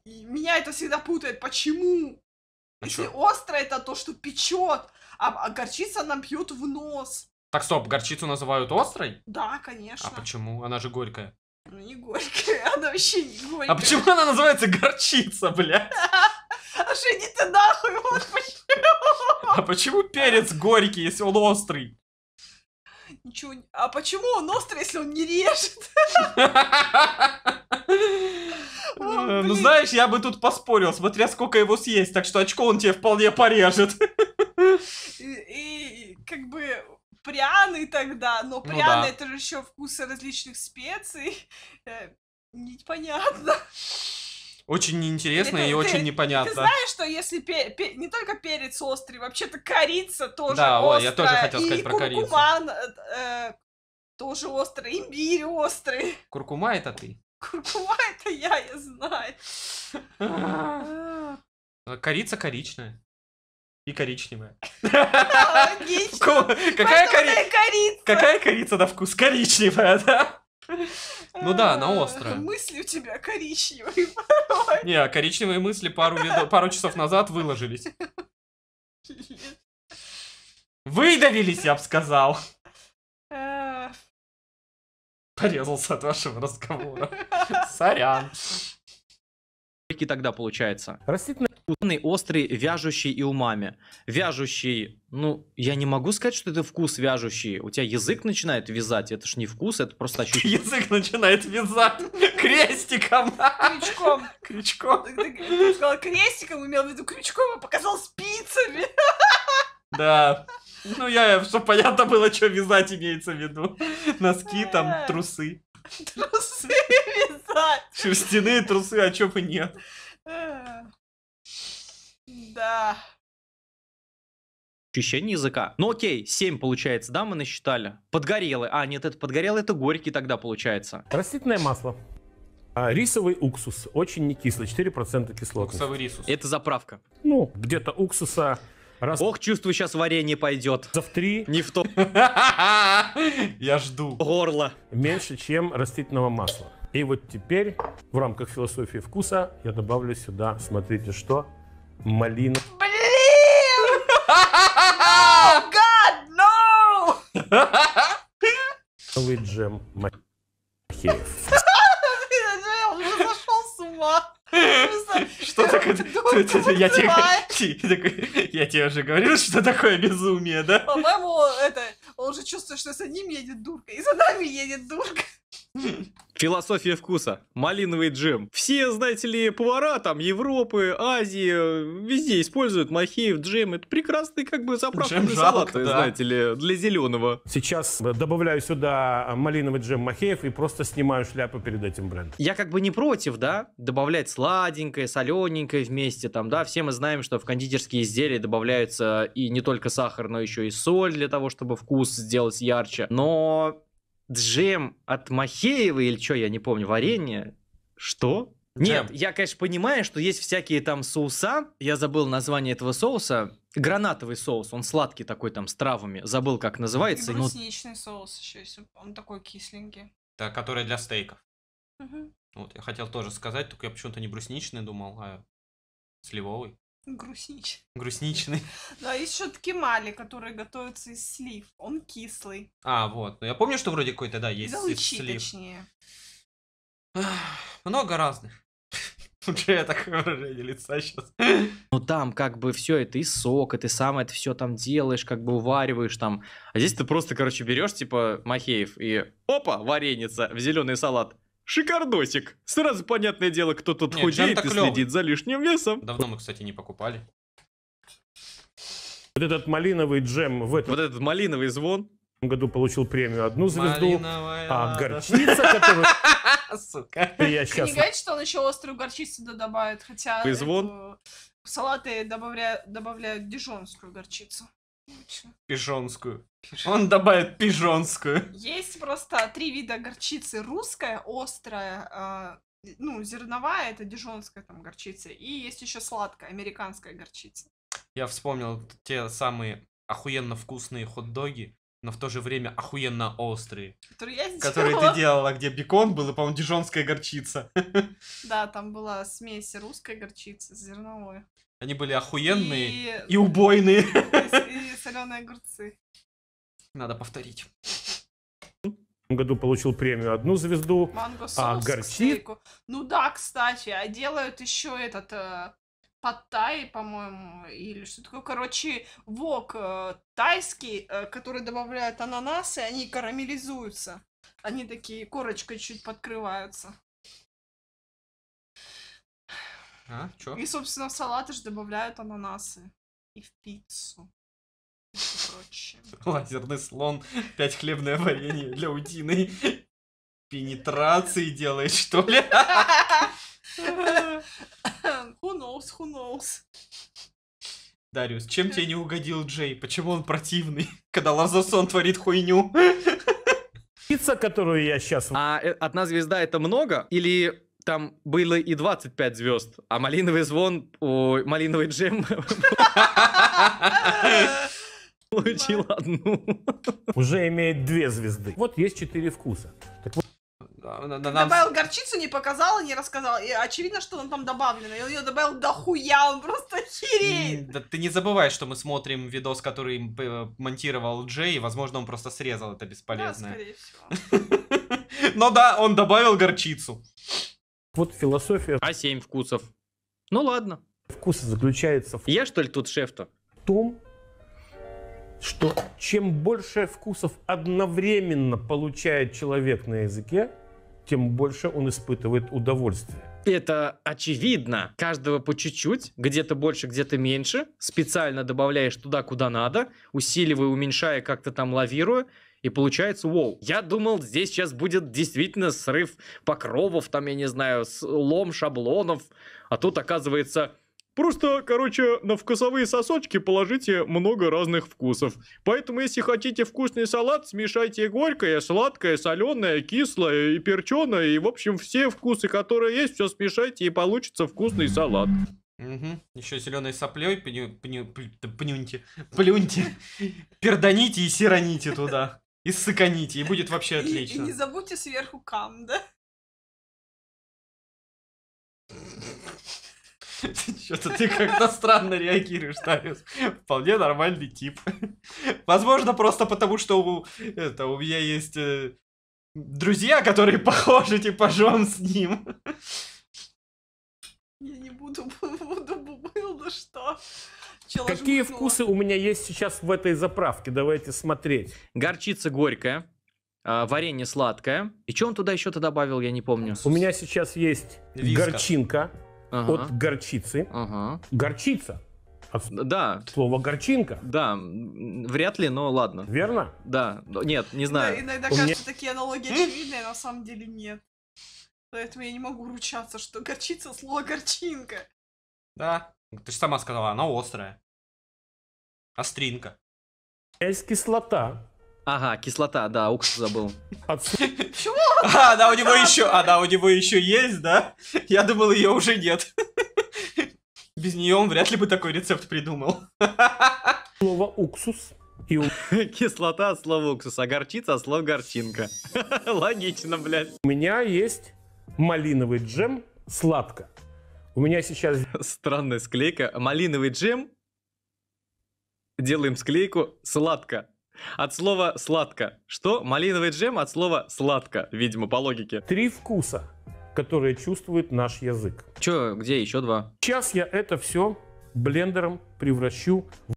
Меня это всегда путает. Почему? А если чё? острое, это то, что печет, а, а горчица нам пьют в нос. Так, стоп, горчицу называют острой? Да, конечно. А почему? Она же горькая. Она ну, не горькая, <laughs> она вообще не а горькая. А почему она называется горчица, блядь? А что, иди ты нахуй, вот почему. <laughs> А почему перец горький, если он острый? ничего... А почему он острый, если он не режет? <laughs> Э, ну, знаешь, я бы тут поспорил, смотря сколько его съесть, так что очко он тебе вполне порежет. И как бы пряный тогда, но ну пряный это же еще вкусы различных специй. Э, непонятно. Очень неинтересно и очень непонятно. Ты знаешь, что если пе- не только перец острый, вообще-то корица тоже острая. Да, я тоже хотел сказать и про куркуман, корицу. куркуман э, э, тоже острый, имбирь острый. Куркума это ты. Куркума это я, я знаю. А, корица коричная. И коричневая. Логично. Какая корица? Какая корица на вкус? Коричневая, да? Ну да, она острая. <laughs> Мысли у тебя коричневые порой. Не, а коричневые мысли пару, пару часов назад выложились. Выдавились, я бы сказал. Порезался от вашего разговора. <laughs> Сорян. Какие тогда получается. Растительные вкусный, острый, вяжущий и умами. Вяжущий, ну, я не могу сказать, что это вкус вяжущий. У тебя язык начинает вязать, это ж не вкус, это просто ощущение. <laughs> Язык начинает вязать крестиком. Крючком. <laughs> Крючком. сказал крестиком, имел в виду крючком, а показал спицами. <laughs> Да. Ну, я, чтобы понятно было, что вязать имеется в виду. Носки, э. там, трусы. Трусы вязать! Шерстяные трусы, а чё бы нет? Э. Да. Очищение языка. Ну окей, 7 получается, да, мы насчитали? Подгорелый. А, нет, это подгорелый, это горький тогда получается. Растительное масло. А, рисовый уксус. Очень не кислый, 4% кислоты. Уксовый рисус. Это заправка. Ну, где-то уксуса Раз... Ох, чувствую, сейчас варенье пойдет. За в три. Не в то. <laughs> Я жду. Горло. Меньше, чем растительного масла. И вот теперь в рамках философии вкуса я добавлю сюда, смотрите, что малина. Блин! No, God, no! джем Махеев. Я зашел с ума. Что такое? Я тебе, я тебе уже говорил, что такое безумие, да? По-моему, это, он уже чувствует, что за ним едет дурка, и за нами едет дурка. Философия вкуса. Малиновый джем. Все, знаете ли, повара там Европы, Азии, э, везде используют махеев, джем. Это прекрасный как бы заправка джем для салата, да. знаете ли, для зеленого. Сейчас э, добавляю сюда э, малиновый джем махеев и просто снимаю шляпу перед этим брендом. Я как бы не против, да, добавлять сладенькое, солененькое вместе там, да. Все мы знаем, что в кондитерские изделия добавляются и не только сахар, но еще и соль для того, чтобы вкус сделать ярче. Но джем от Махеева или что, я не помню, варенье. Что? Нет, я, конечно, понимаю, что есть всякие там соуса. Я забыл название этого соуса. Гранатовый соус, он сладкий такой там с травами. Забыл, как называется. И брусничный но... соус еще есть, он такой кисленький. Да, который для стейков. Угу. Вот, я хотел тоже сказать, только я почему-то не брусничный думал, а сливовый. Грустничный. Грустничный. <laughs> Да, есть еще ткемали, которые готовятся из слив. Он кислый. А, вот. Ну, я помню, что вроде какой-то, да, есть из слив. точнее. Много разных. <laughs> Уже я такое выражение лица сейчас. Ну там как бы все это и сок, и ты сам это все там делаешь, как бы увариваешь там. А здесь ты просто, короче, берешь типа Махеев и опа, вареница в зеленый салат. Шикардосик. Сразу понятное дело, кто тут Нет, худеет и клёвый. следит за лишним весом. Давно мы, кстати, не покупали. Вот этот малиновый джем в этом... Вот этот малиновый звон. В этом году получил премию одну звезду, Малиновая а горчица, которая. <laughs> Сука. Я сейчас... Не говорит, что он еще острую горчицу добавит, хотя... И звон. Салаты добавляют дижонскую горчицу. Пижонскую. Он добавит пижонскую. Есть просто три вида горчицы. Русская, острая, э, ну, зерновая, это дижонская там горчица. И есть еще сладкая, американская горчица. Я вспомнил те самые охуенно вкусные хот-доги, но в то же время охуенно острые. Которые, я сделала. которые ты делала, где бекон был и, по-моему, дижонская горчица. <laughs> Да, там была смесь русской горчицы с зерновой. Они были охуенные и, и убойные. И, <laughs> и соленые огурцы. Надо повторить. В году получил премию одну звезду, а Гарси... Ну да, кстати, а делают еще этот э, Паттай, по-моему, или что такое, короче, вок э, тайский, э, который добавляют ананасы, они карамелизуются. Они такие корочкой чуть подкрываются. А, чё? И, собственно, в салаты же добавляют ананасы. И в пиццу. Лазерный слон, пять хлебное варенье для утиной. Пенетрации делает, что ли? Who knows, who knows. Дариус, чем тебе не угодил Джей? Почему он противный, <laughs> когда Лазерсон творит хуйню? Пицца, которую я сейчас... А э, одна звезда это много? Или там было и 25 звезд, а малиновый звон, о, малиновый джем <laughs> получил одну. <laughs> Уже имеет две звезды. Вот есть четыре вкуса. Так вот. Нам... Добавил горчицу, не показал, не рассказал. И очевидно, что он там добавлено. И он ее добавил дохуя, он просто хереет. Да ты не забывай, что мы смотрим видос, который э, монтировал Джей, возможно, он просто срезал это бесполезное. Да, скорее всего. <laughs> Но да, он добавил горчицу. Вот философия. А семь вкусов. Ну ладно. Вкус заключается в... Я что ли тут шеф-то? В том, что чем больше вкусов одновременно получает человек на языке, тем больше он испытывает удовольствие. Это очевидно. Каждого по чуть-чуть, где-то больше, где-то меньше. Специально добавляешь туда, куда надо, усиливая, уменьшая, как-то там лавируя. И получается, вау, я думал, здесь сейчас будет действительно срыв покровов, там, я не знаю, лом шаблонов. А тут, оказывается, Просто, короче, на вкусовые сосочки положите много разных вкусов. Поэтому, если хотите вкусный салат, смешайте горькое, сладкое, соленое, кислое и перченое. И, в общем, все вкусы, которые есть, все смешайте и получится вкусный салат. Угу. Еще зеленой соплей пню, пню, пнюньте, плюньте, <laughs> перданите и сираните туда. И сыканите, и будет вообще отлично. И, и не забудьте сверху кам, да? <laughs> Что-то ты как-то странно реагируешь, Тариус. Вполне нормальный тип. <laughs> Возможно, просто потому, что у, это, у меня есть э, друзья, которые <laughs> похожи, типа, жен с ним. Я не буду, буду, буду, ну что? Чела Какие жмутнула. вкусы у меня есть сейчас в этой заправке? Давайте смотреть. Горчица горькая, а, варенье сладкое. И что он туда еще-то добавил, я не помню. У меня сейчас есть Виска. горчинка ага. от горчицы. Ага. Горчица. От да. Слово горчинка. Да, вряд ли, но ладно. Верно? Да, нет, не знаю. Да, иногда кажется, меня... такие аналогии очевидные, а на самом деле нет. Поэтому я не могу ручаться, что горчица слово горчинка. Да. Ты же сама сказала, она острая. Остринка. С кислота Ага, кислота, да, уксус забыл. Чего? <laughs> А, да, у него еще, а, да, у него еще есть, да? Я думал, ее уже нет. <laughs> Без нее он вряд ли бы такой рецепт придумал. <laughs> Слово уксус. Кислота слово уксус, а горчица от горчинка. Логично, блядь. У меня есть малиновый джем сладко. У меня сейчас... Странная склейка. Малиновый джем. Делаем склейку сладко. От слова «сладко». Что? Малиновый джем от слова «сладко», видимо, по логике. Три вкуса, которые чувствует наш язык. Че, где еще два? Сейчас я это все блендером превращу в...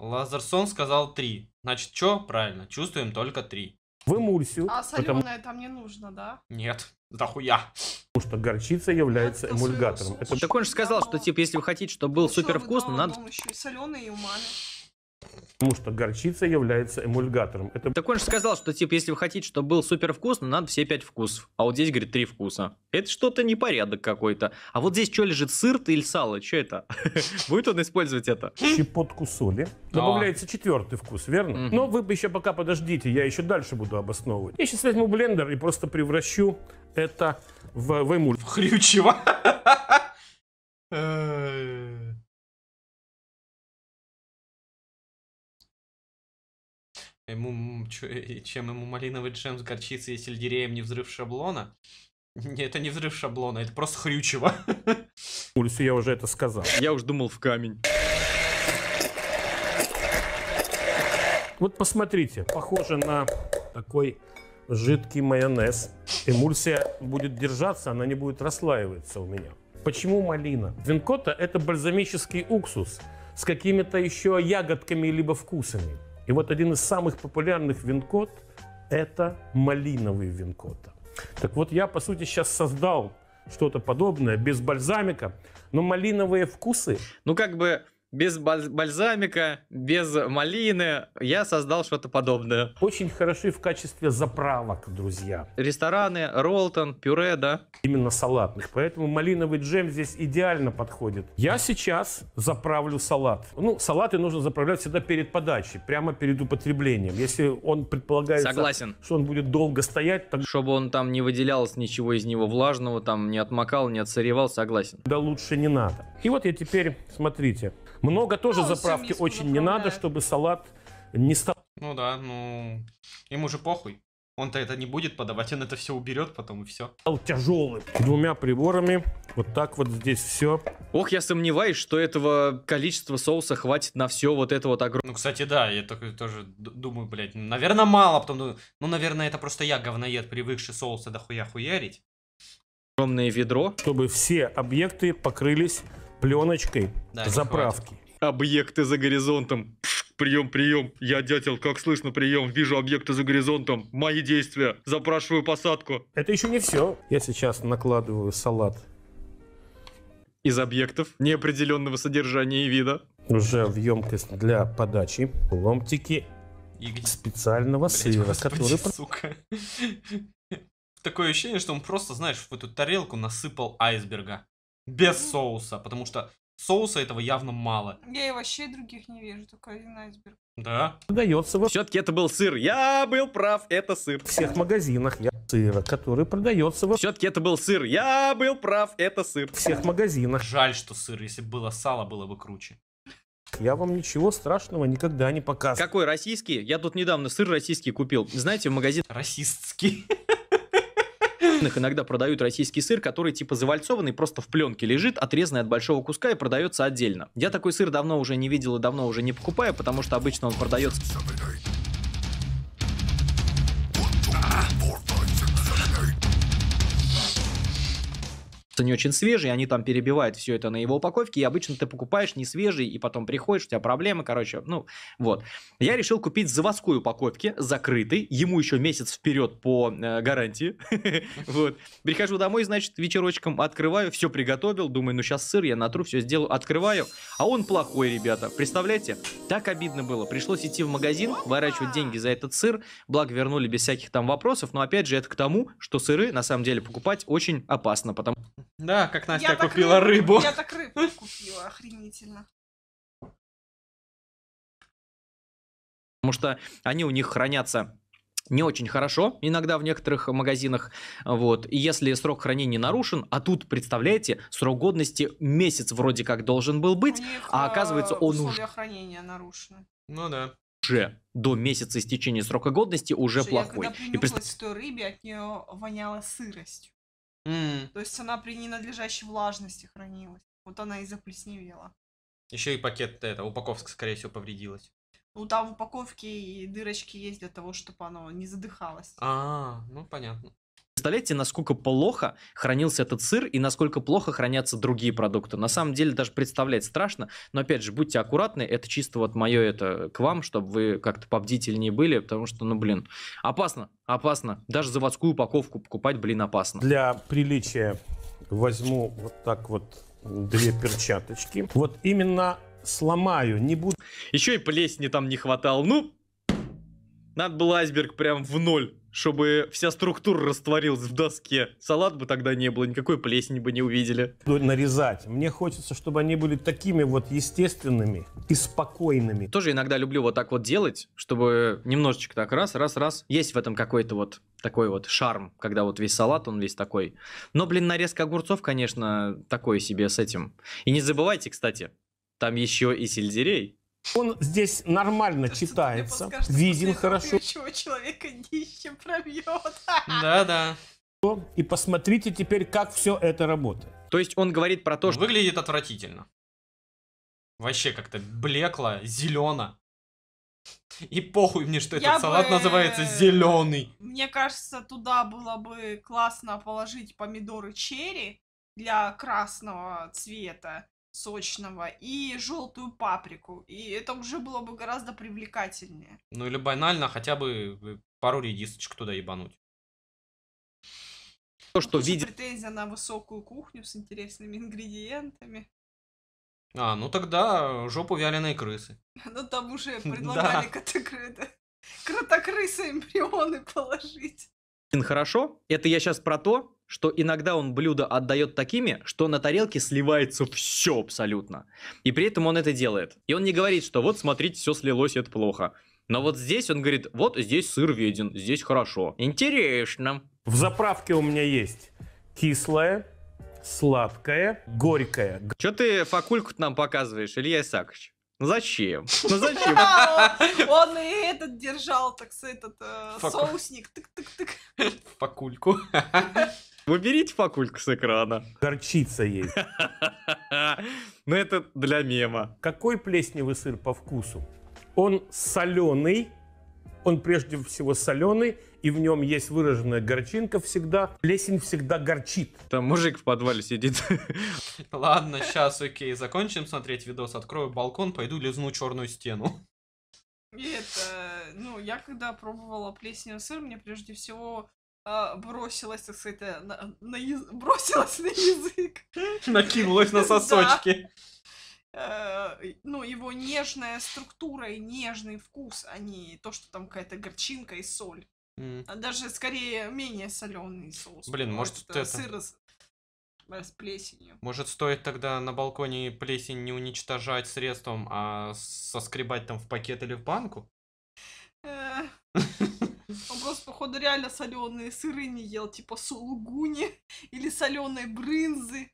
Лазерсон сказал три. Значит, что? Правильно, чувствуем только три. В эмульсию. А соленое потому... там не нужно, да? Нет, да хуя. Потому что горчица является эмульгатором. Это... Так он же сказал, что типа, если вы хотите, чтобы был а супер вкусно, надо... еще и соленый, и умами. Потому что горчица является эмульгатором. Это... Так он же сказал, что типа, если вы хотите, чтобы был супер вкусно, надо все пять вкусов. А вот здесь, говорит, три вкуса. Это что-то непорядок какой-то. А вот здесь что лежит, сыр или сало? Что это? <laughs> Будет он использовать это? Щепотку соли. А. Добавляется четвертый вкус, верно? Но вы еще пока подождите, я еще дальше буду обосновывать. Я сейчас возьму блендер и просто превращу это в, в эмуль. Хрючево. <laughs> <laughs> ему, э, чем ему малиновый джем с горчицей и сельдереем не взрыв шаблона. Нет, Это не взрыв шаблона, это просто хрючево. Пульсу <laughs> я уже это сказал. Я уж думал в камень. Вот посмотрите, похоже на такой жидкий майонез. Эмульсия будет держаться, она не будет расслаиваться у меня. Почему малина? Винкота – это бальзамический уксус с какими-то еще ягодками либо вкусами. И вот один из самых популярных вин-код – это малиновый вин-код. Так вот, я, по сути, сейчас создал что-то подобное, без бальзамика, но малиновые вкусы. Ну, как бы без бальзамика, без малины. Я создал что-то подобное. Очень хороши в качестве заправок, друзья. Рестораны, роллтон, пюре, да? Именно салатных. Поэтому малиновый джем здесь идеально подходит. Я сейчас заправлю салат. Ну, салаты нужно заправлять всегда перед подачей, прямо перед употреблением. Если он предполагает, Согласен. что он будет долго стоять, так... Чтобы он там не выделялось ничего из него влажного, там не отмокал, не отсыревал, согласен. Да лучше не надо. И вот я теперь, смотрите, много тоже ну, заправки очень не надо, чтобы салат не стал... Ну да, ну... Ему же похуй. Он-то это не будет подавать, он это все уберет потом и все. Тяжелый. Двумя приборами. Вот так вот здесь все. Ох, я сомневаюсь, что этого количества соуса хватит на все вот это вот огромное. Ну, кстати, да, я только тоже думаю, блядь, ну, наверное, мало, потом думаю, ну, ну наверное, это просто я, говноед, привыкший соуса дохуя хуярить. Огромное ведро. Чтобы все объекты покрылись пленочкой да, заправки. Объекты за горизонтом. Прием, прием. Я дятел, как слышно, прием. Вижу объекты за горизонтом. Мои действия. Запрашиваю посадку. Это еще не все. Я сейчас накладываю салат. Из объектов неопределенного содержания и вида. Уже в емкость для подачи. Ломтики и... специального Блядь, сыра, господи, который... Сука. <laughs> Такое ощущение, что он просто, знаешь, в эту тарелку насыпал айсберга. Без соуса, потому что соуса этого явно мало. Я и вообще других не вижу, только один айсберг. Да. Продается во... Все-таки это был сыр. Я был прав, это сыр. В всех магазинах я сыра, который продается во... Все-таки это был сыр. Я был прав, это сыр. В всех магазинах. Жаль, что сыр. Если бы было сало, было бы круче. Я вам ничего страшного никогда не показывал. Какой российский? Я тут недавно сыр российский купил. Знаете, в магазин... Расистский. <laughs> Иногда продают российский сыр, который типа завальцованный, просто в пленке лежит, отрезанный от большого куска и продается отдельно. Я такой сыр давно уже не видел и давно уже не покупаю, потому что обычно он продается... что не очень свежий, они там перебивают все это на его упаковке, и обычно ты покупаешь не свежий, и потом приходишь, у тебя проблемы, короче, ну, вот. Я решил купить заводской упаковки, закрытый, ему еще месяц вперед по э, гарантии, <laughs> вот. Прихожу домой, значит, вечерочком открываю, все приготовил, думаю, ну, сейчас сыр я натру, все сделаю, открываю, а он плохой, ребята, представляете? Так обидно было, пришлось идти в магазин, выращивать деньги за этот сыр, благ вернули без всяких там вопросов, но, опять же, это к тому, что сыры, на самом деле, покупать очень опасно, потому да, как Настя я купила так рыбу, рыбу. Я так рыбу купила, охренительно. Потому что они у них хранятся не очень хорошо иногда в некоторых магазинах, вот, и если срок хранения нарушен, а тут, представляете, срок годности месяц вроде как должен был быть, них, а оказывается э, он уже... хранения нарушены. Ну да. Уже до месяца истечения срока годности уже Слушай, плохой. Я когда и представ... той рыбе, от нее воняло сыростью. Mm. То есть она при ненадлежащей влажности хранилась. Вот она и заплесневела. Еще и пакет, это, упаковка, скорее всего, повредилась. Ну, там упаковки и дырочки есть для того, чтобы оно не задыхалось. -а ну понятно. Представляете, насколько плохо хранился этот сыр и насколько плохо хранятся другие продукты. На самом деле даже представлять страшно, но опять же, будьте аккуратны, это чисто вот мое это к вам, чтобы вы как-то побдительнее были, потому что, ну блин, опасно, опасно. Даже заводскую упаковку покупать, блин, опасно. Для приличия возьму вот так вот две перчаточки. Вот именно сломаю, не буду... Еще и плесни там не хватало. Ну, надо было айсберг прям в ноль чтобы вся структура растворилась в доске. Салат бы тогда не было, никакой плесени бы не увидели. Ну, нарезать. Мне хочется, чтобы они были такими вот естественными и спокойными. Тоже иногда люблю вот так вот делать, чтобы немножечко так раз, раз, раз. Есть в этом какой-то вот такой вот шарм, когда вот весь салат, он весь такой. Но, блин, нарезка огурцов, конечно, такое себе с этим. И не забывайте, кстати, там еще и сельдерей. Он здесь нормально да, читается, виден хорошо. человека днище пробьет. <laughs> Да-да. И посмотрите теперь, как все это работает. То есть он говорит про то, что... Выглядит отвратительно. Вообще как-то блекло, зелено. И похуй мне, что Я этот бы... салат называется э, зеленый. Мне кажется, туда было бы классно положить помидоры черри для красного цвета сочного и желтую паприку. И это уже было бы гораздо привлекательнее. Ну или банально хотя бы э, пару редисочек туда ебануть. То, ну, что Тут видит... Претензия на высокую кухню с интересными ингредиентами. А, ну тогда жопу вяленые крысы. <laughs> Ну там уже <laughs> предлагали <laughs> кротокрысы эмбрионы положить. Хорошо, это я сейчас про то, что иногда он блюдо отдает такими, что на тарелке сливается все абсолютно. И при этом он это делает. И он не говорит, что вот смотрите, все слилось, это плохо. Но вот здесь он говорит, вот здесь сыр виден, здесь хорошо. Интересно. В заправке у меня есть кислое, сладкое, горькое. Че ты факульку нам показываешь, Илья Исакович? Ну зачем? Ну зачем? <laughs> Он и этот держал, так сказать, этот э, соусник. Тык-тык-тык. Факульку. <laughs> Уберите факульку с экрана. Горчица есть. <laughs> Но ну, это для мема. Какой плесневый сыр по вкусу? Он соленый, он прежде всего соленый, и в нем есть выраженная горчинка всегда. Плесень всегда горчит. Там мужик в подвале сидит. <laughs> Ладно, сейчас, окей, закончим смотреть видос, открою балкон, пойду лизну черную стену. И это, ну, я когда пробовала плесневый сыр, мне прежде всего а, бросилась, так сказать, э, на, на яз... <laughs> бросилась на язык. <laughs> Накинулась на <laughs> сосочки. Э, ну, его нежная структура и нежный вкус, а не то, что там какая-то горчинка и соль. А даже скорее менее соленый соус. Блин, может это, это... сыр с... с плесенью. Может стоит тогда на балконе плесень не уничтожать средством, а соскребать там в пакет или в банку? Э. Он походу, реально соленые сыры не ел, типа сулугуни <laughs> или соленой брынзы.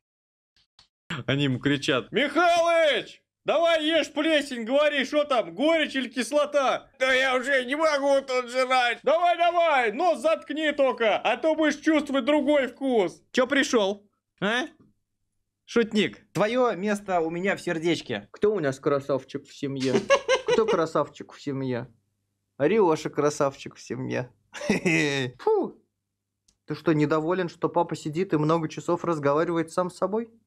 Они ему кричат, Михалыч! Давай ешь плесень, говори, что там, горечь или кислота? Да я уже не могу тут жрать. Давай, давай, нос заткни только, а то будешь чувствовать другой вкус. Че пришел? А? Шутник. Твое место у меня в сердечке. Кто у нас красавчик в семье? <laughs> Кто красавчик в семье? Ариоша красавчик в семье. <laughs> Фу. Ты что, недоволен, что папа сидит и много часов разговаривает сам с собой? <laughs>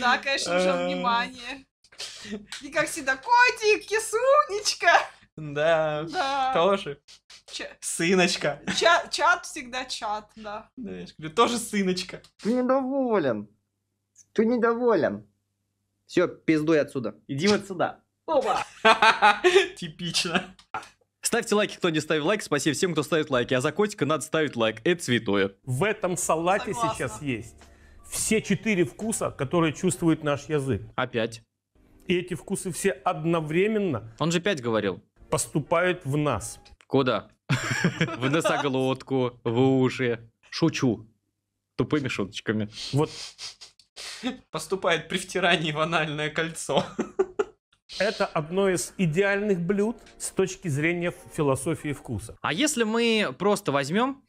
Да, конечно, уже э. внимание. И как всегда, котик, кисунечка. Да, да. тоже. Ч... Сыночка. Ча- чат всегда чат, да. Да, я же говорю, тоже сыночка. Ты недоволен. Ты недоволен. Все, пиздуй отсюда. Иди вот сюда. Опа! <laughs> Типично. Ставьте лайки, кто не ставит лайк. Спасибо всем, кто ставит лайки. А за котика надо ставить лайк. Это святое. В этом салате Согласна. сейчас есть все четыре вкуса, которые чувствует наш язык. Опять. И эти вкусы все одновременно... Он же пять говорил. Поступают в нас. Куда? <laughs> В носоглотку, в уши. Шучу. Тупыми шуточками. Вот. Поступает при втирании в анальное кольцо. <laughs> Это одно из идеальных блюд с точки зрения философии вкуса. А если мы просто возьмем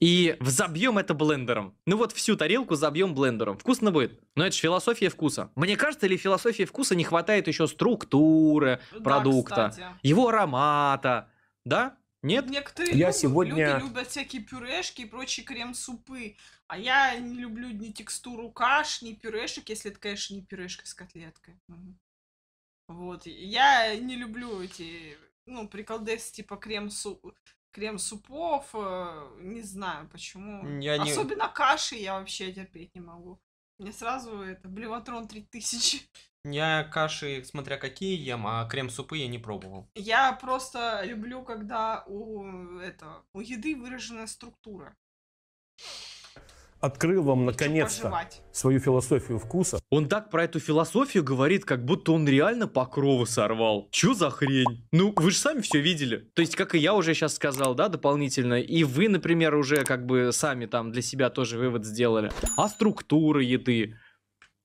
и взобьем это блендером. Ну вот всю тарелку забьем блендером. Вкусно будет. Но ну это же философия вкуса. Мне кажется, ли философии вкуса не хватает еще структуры ну продукта, кстати. его аромата, да? Нет? Некоторые я люди, сегодня... люди любят всякие пюрешки и прочие крем-супы. А я не люблю ни текстуру каш, ни пюрешек, если это, конечно, не пюрешка с котлеткой. Вот. Я не люблю эти, ну, приколдес типа крем-суп крем-супов, э, не знаю почему. Я не... Особенно каши я вообще терпеть не могу. Мне сразу это, Блеватрон 3000. Я каши, смотря какие ем, а крем-супы я не пробовал. Я просто люблю, когда у, это, у еды выраженная структура открыл вам наконец-то свою философию вкуса. Он так про эту философию говорит, как будто он реально покровы сорвал. Чё за хрень? Ну, вы же сами все видели. То есть, как и я уже сейчас сказал, да, дополнительно, и вы, например, уже как бы сами там для себя тоже вывод сделали. А структура еды,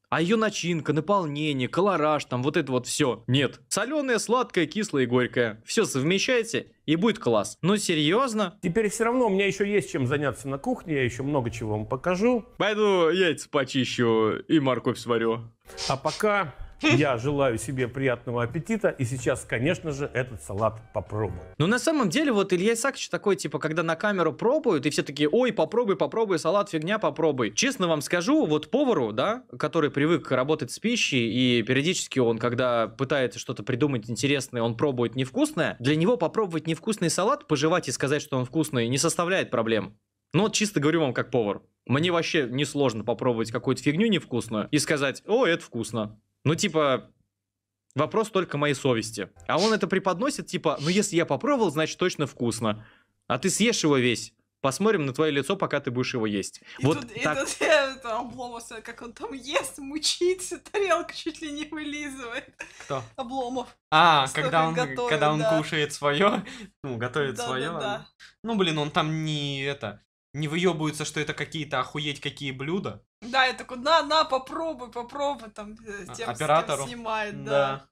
а ее начинка, наполнение, колораж, там вот это вот все. Нет. Соленое, сладкое, кислое и горькое. Все совмещайте и будет класс. Но серьезно? Теперь все равно у меня еще есть чем заняться на кухне, я еще много чего вам покажу. Пойду яйца почищу и морковь сварю. А пока я желаю себе приятного аппетита и сейчас, конечно же, этот салат попробую. Ну, на самом деле, вот Илья Исаакович такой, типа, когда на камеру пробуют, и все такие, ой, попробуй, попробуй, салат, фигня, попробуй. Честно вам скажу, вот повару, да, который привык работать с пищей, и периодически он, когда пытается что-то придумать интересное, он пробует невкусное, для него попробовать невкусный салат, пожевать и сказать, что он вкусный, не составляет проблем. Ну вот чисто говорю вам как повар. Мне вообще несложно попробовать какую-то фигню невкусную и сказать, о, это вкусно ну, типа, вопрос только моей совести. А он это преподносит, типа, ну, если я попробовал, значит, точно вкусно. А ты съешь его весь. Посмотрим на твое лицо, пока ты будешь его есть. И вот тут, так... и тут это, Обломов, э, как он там ест, мучится, <laughs> тарелка чуть ли не вылизывает. Кто? Обломов. А, когда он, готовит, когда он да. кушает свое, <laughs> ну, готовит да, свое. Да, да. Ну, блин, он там не это, не выебываются, что это какие-то охуеть какие блюда. Да, я такой, на, на, попробуй, попробуй, там, э, а, тем, Оператору. снимает, да. да.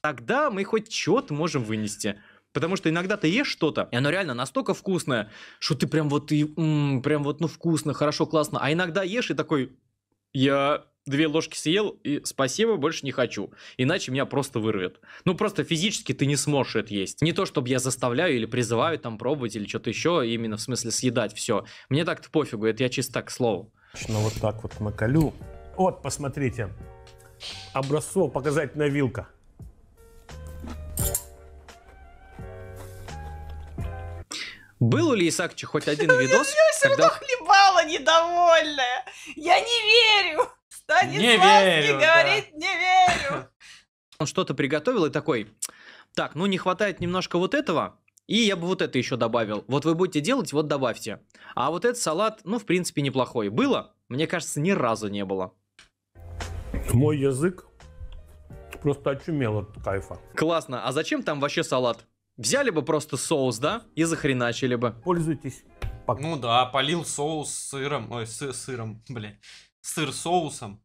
Тогда мы хоть что-то можем вынести. Потому что иногда ты ешь что-то, и оно реально настолько вкусное, что ты прям вот, и, м-м, прям вот, ну, вкусно, хорошо, классно. А иногда ешь и такой, я две ложки съел, и спасибо, больше не хочу. Иначе меня просто вырвет. Ну, просто физически ты не сможешь это есть. Не то, чтобы я заставляю или призываю там пробовать или что-то еще, именно в смысле съедать все. Мне так-то пофигу, это я чисто так, к слову. Ну, вот так вот наколю. Вот, посмотрите. Образцово на вилка. Был у Исакчи хоть один <laughs> ну, видос? Я все когда... хлебала недовольная. Я не верю. Станиславский говорит, не верю. <laughs> Он что-то приготовил и такой, так, ну не хватает немножко вот этого, и я бы вот это еще добавил. Вот вы будете делать, вот добавьте. А вот этот салат, ну, в принципе, неплохой. Было? Мне кажется, ни разу не было. Мой язык просто очумел от кайфа. Классно. А зачем там вообще салат? Взяли бы просто соус, да? И захреначили бы. Пользуйтесь. Пока. Ну да, полил соус сыром. Ой, с сыром, <laughs> блядь сыр соусом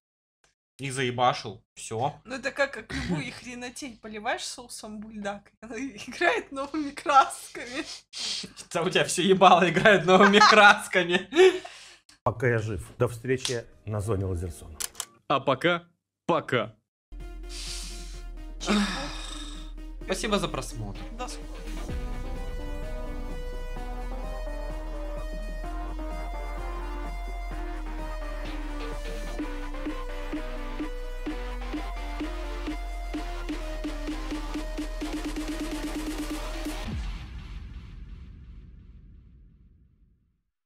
и заебашил. Все. Ну это как, как любую <clears throat> хренотень поливаешь соусом бульдак, она <laughs> играет новыми красками. да у тебя все ебало играет новыми <laughs> красками. Пока я жив. До встречи на зоне Лазерсона. А пока, пока. Спасибо за просмотр. До скорого.